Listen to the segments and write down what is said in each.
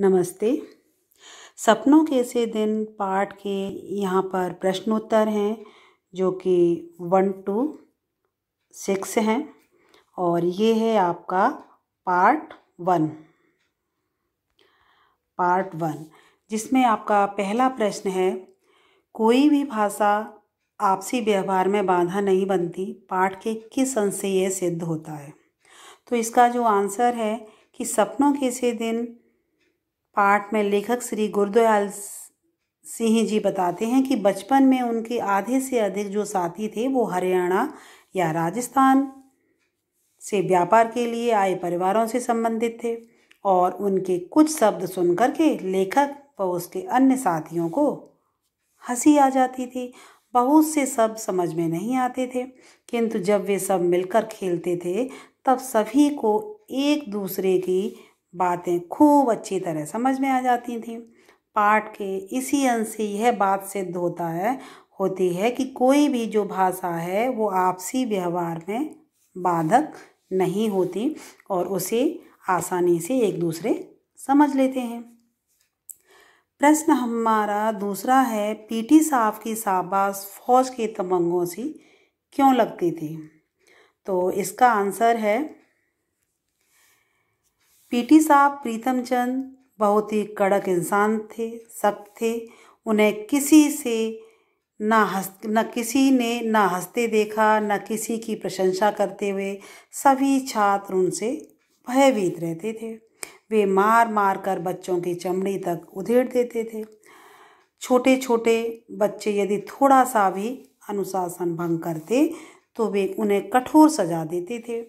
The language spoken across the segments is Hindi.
नमस्ते सपनों के से दिन पाठ के यहाँ पर प्रश्नोत्तर हैं जो कि वन टू सिक्स हैं और ये है आपका पार्ट वन पार्ट वन जिसमें आपका पहला प्रश्न है कोई भी भाषा आपसी व्यवहार में बाधा नहीं बनती पाठ के किस अंश से यह सिद्ध होता है तो इसका जो आंसर है कि सपनों के से दिन पाठ में लेखक श्री गुरुदयाल सिंह जी बताते हैं कि बचपन में उनके आधे से अधिक जो साथी थे वो हरियाणा या राजस्थान से व्यापार के लिए आए परिवारों से संबंधित थे और उनके कुछ शब्द सुन के लेखक व उसके अन्य साथियों को हंसी आ जाती थी बहुत से शब्द समझ में नहीं आते थे किंतु जब वे सब मिलकर खेलते थे तब सभी को एक दूसरे की बातें खूब अच्छी तरह समझ में आ जाती थी पाठ के इसी अंश से यह बात सिद्ध होता है होती है कि कोई भी जो भाषा है वो आपसी व्यवहार में बाधक नहीं होती और उसे आसानी से एक दूसरे समझ लेते हैं प्रश्न हमारा दूसरा है पीटी साहब की शाबाश फौज के तमंगों से क्यों लगती थी तो इसका आंसर है पीटी साहब प्रीतम चंद बहुत ही कड़क इंसान थे सख्त थे उन्हें किसी से ना हंस न किसी ने ना हंसते देखा न किसी की प्रशंसा करते हुए सभी छात्र उनसे भयभीत रहते थे वे मार मार कर बच्चों की चमड़ी तक उधेड़ देते थे छोटे छोटे बच्चे यदि थोड़ा सा भी अनुशासन भंग करते तो वे उन्हें कठोर सजा देते थे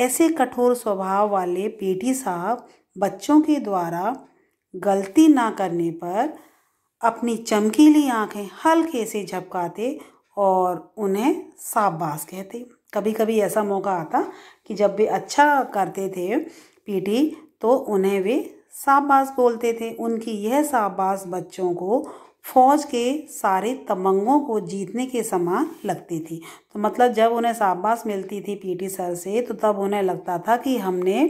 ऐसे कठोर स्वभाव वाले पीटी साहब बच्चों के द्वारा गलती ना करने पर अपनी चमकीली आंखें हल्के से झपकाते और उन्हें साबास कहते कभी कभी ऐसा मौका आता कि जब वे अच्छा करते थे पीटी तो उन्हें वे साबास बोलते थे उनकी यह साबास बच्चों को फौज के सारे तमंगों को जीतने के समान लगती थी तो मतलब जब उन्हें शाबास मिलती थी पीटी सर से तो तब उन्हें लगता था कि हमने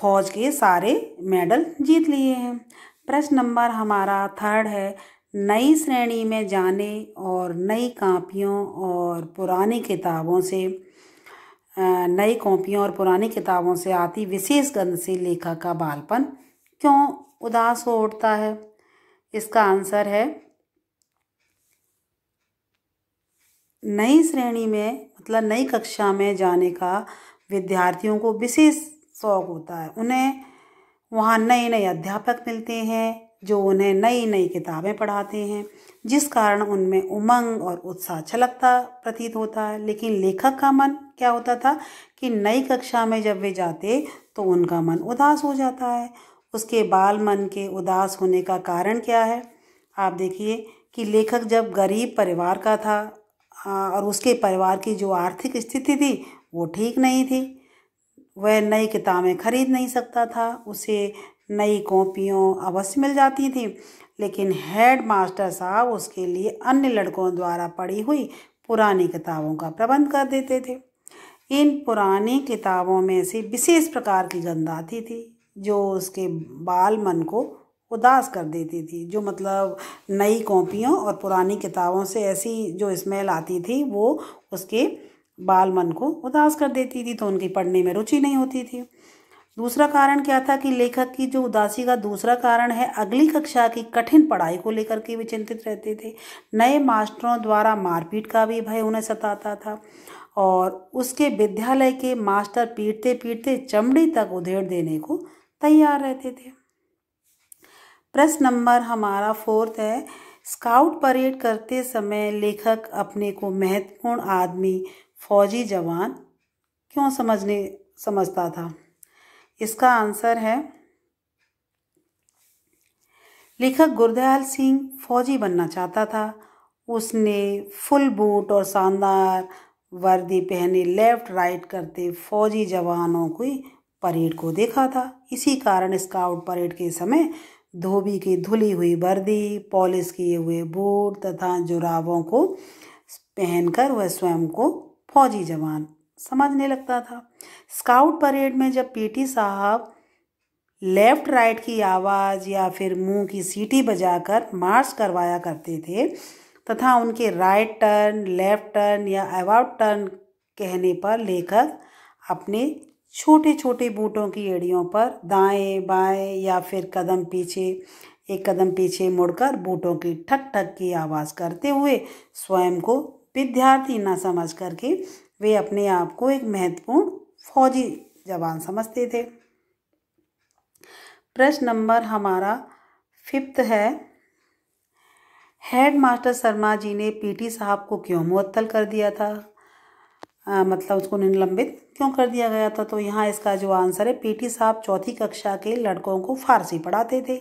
फौज के सारे मेडल जीत लिए हैं प्रश्न नंबर हमारा थर्ड है नई श्रेणी में जाने और नई कापियों और पुरानी किताबों से नई कॉपियों और पुरानी किताबों से आती विशेष गंध से लेखक का बालपन क्यों उदास हो उठता है इसका आंसर है नई श्रेणी में मतलब नई कक्षा में जाने का विद्यार्थियों को विशेष शौक होता है उन्हें वहाँ नए नए अध्यापक मिलते हैं जो उन्हें नई नई किताबें पढ़ाते हैं जिस कारण उनमें उमंग और उत्साह छलकता प्रतीत होता है लेकिन लेखक का मन क्या होता था कि नई कक्षा में जब वे जाते तो उनका मन उदास हो जाता है उसके बाल मन के उदास होने का कारण क्या है आप देखिए कि लेखक जब गरीब परिवार का था और उसके परिवार की जो आर्थिक स्थिति थी वो ठीक नहीं थी वह नई किताबें खरीद नहीं सकता था उसे नई कॉपियों अवश्य मिल जाती थी लेकिन हेड मास्टर साहब उसके लिए अन्य लड़कों द्वारा पढ़ी हुई पुरानी किताबों का प्रबंध कर देते थे इन पुरानी किताबों में से विशेष प्रकार की गंध आती थी जो उसके बाल मन को उदास कर देती थी जो मतलब नई कॉपियों और पुरानी किताबों से ऐसी जो स्मेल आती थी वो उसके बाल मन को उदास कर देती थी तो उनकी पढ़ने में रुचि नहीं होती थी दूसरा कारण क्या था कि लेखक की जो उदासी का दूसरा कारण है अगली कक्षा की कठिन पढ़ाई को लेकर के भी चिंतित रहते थे नए मास्टरों द्वारा मारपीट का भी भय उन्हें सताता था और उसके विद्यालय के मास्टर पीटते पीटते चमड़ी तक उधेड़ देने को तैयार रहते थे प्रश्न नंबर हमारा फोर्थ है स्काउट परेड करते समय लेखक अपने को महत्वपूर्ण आदमी फौजी जवान क्यों समझने समझता था इसका आंसर है लेखक गुरदयाल सिंह फौजी बनना चाहता था उसने फुल बूट और शानदार वर्दी पहने लेफ्ट राइट करते फौजी जवानों की परेड को देखा था इसी कारण स्काउट परेड के समय धोबी की धुली हुई वर्दी पॉलिश किए हुए बूट तथा जुराबों को पहनकर वह स्वयं को फौजी जवान समझने लगता था स्काउट परेड में जब पीटी साहब लेफ्ट राइट की आवाज़ या फिर मुंह की सीटी बजाकर मार्च करवाया करते थे तथा उनके राइट टर्न लेफ्ट टर्न या अबाउट टर्न कहने पर लेखक अपने छोटे छोटे बूटों की एड़ियों पर दाएं बाएं या फिर कदम पीछे एक कदम पीछे मुड़कर बूटों की ठक ठक की आवाज़ करते हुए स्वयं को विद्यार्थी न समझ करके वे अपने आप को एक महत्वपूर्ण फौजी जवान समझते थे प्रश्न नंबर हमारा फिफ्थ है हेड मास्टर शर्मा जी ने पीटी साहब को क्यों मुअत्तल कर दिया था आ, मतलब उसको निलंबित क्यों कर दिया गया था तो यहाँ इसका जो आंसर है पीटी साहब चौथी कक्षा के लड़कों को फारसी पढ़ाते थे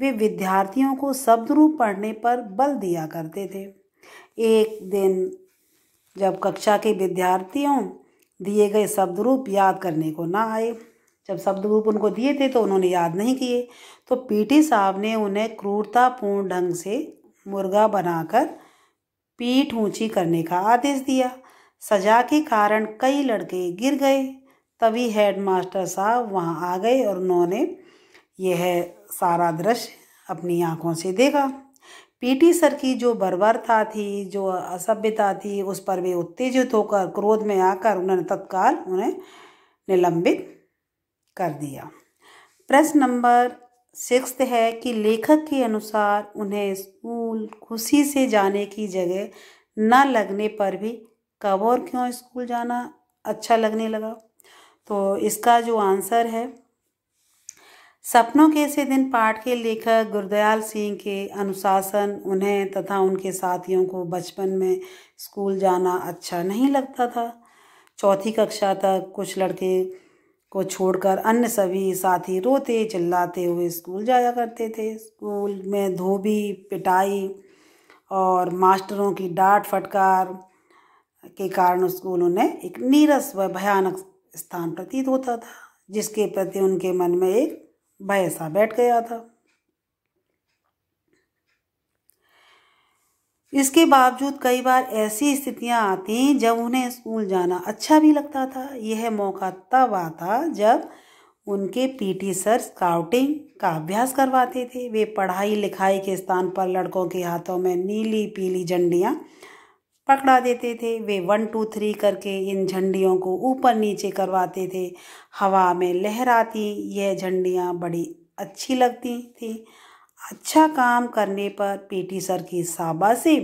वे विद्यार्थियों को शब्द रूप पढ़ने पर बल दिया करते थे एक दिन जब कक्षा के विद्यार्थियों दिए गए शब्द रूप याद करने को ना आए जब शब्द रूप उनको दिए थे तो उन्होंने याद नहीं किए तो पीटी साहब ने उन्हें क्रूरतापूर्ण ढंग से मुर्गा बनाकर पीठ ऊंची करने का आदेश दिया सजा के कारण कई लड़के गिर गए तभी हेडमास्टर साहब वहाँ आ गए और उन्होंने यह सारा दृश्य अपनी आँखों से देखा पीटी सर की जो बर्बरता थी जो असभ्यता थी उस पर वे उत्तेजित होकर क्रोध में आकर उन्होंने तत्काल उन्हें निलंबित कर दिया प्रश्न नंबर सिक्स है कि लेखक के अनुसार उन्हें स्कूल खुशी से जाने की जगह न लगने पर भी कब और क्यों स्कूल जाना अच्छा लगने लगा तो इसका जो आंसर है सपनों के ऐसे दिन पाठ के लेखक गुरदयाल सिंह के अनुशासन उन्हें तथा उनके साथियों को बचपन में स्कूल जाना अच्छा नहीं लगता था चौथी कक्षा तक कुछ लड़के को छोड़कर अन्य सभी साथी रोते चिल्लाते हुए स्कूल जाया करते थे स्कूल में धोबी पिटाई और मास्टरों की डांट फटकार के कारण उसको उन्होंने एक नीरस व भयानक स्थान प्रतीत होता था जिसके प्रति उनके मन में एक भय सा बैठ गया था इसके बावजूद कई बार ऐसी स्थितियां आती जब उन्हें स्कूल जाना अच्छा भी लगता था यह मौका तब आता जब उनके पीटी सर स्काउटिंग का अभ्यास करवाते थे वे पढ़ाई लिखाई के स्थान पर लड़कों के हाथों में नीली पीली झंडियाँ पकड़ा देते थे वे वन टू थ्री करके इन झंडियों को ऊपर नीचे करवाते थे हवा में लहराती यह झंडियाँ बड़ी अच्छी लगती थी अच्छा काम करने पर पीटी सर की शाबाशी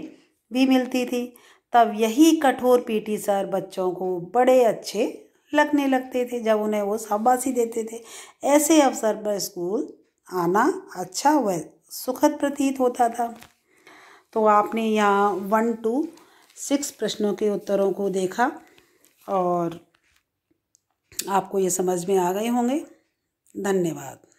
भी मिलती थी तब यही कठोर पीटी सर बच्चों को बड़े अच्छे लगने लगते थे जब उन्हें वो शाबाशी देते थे ऐसे अवसर पर स्कूल आना अच्छा व सुखद प्रतीत होता था तो आपने यहाँ वन टू सिक्स प्रश्नों के उत्तरों को देखा और आपको ये समझ में आ गए होंगे धन्यवाद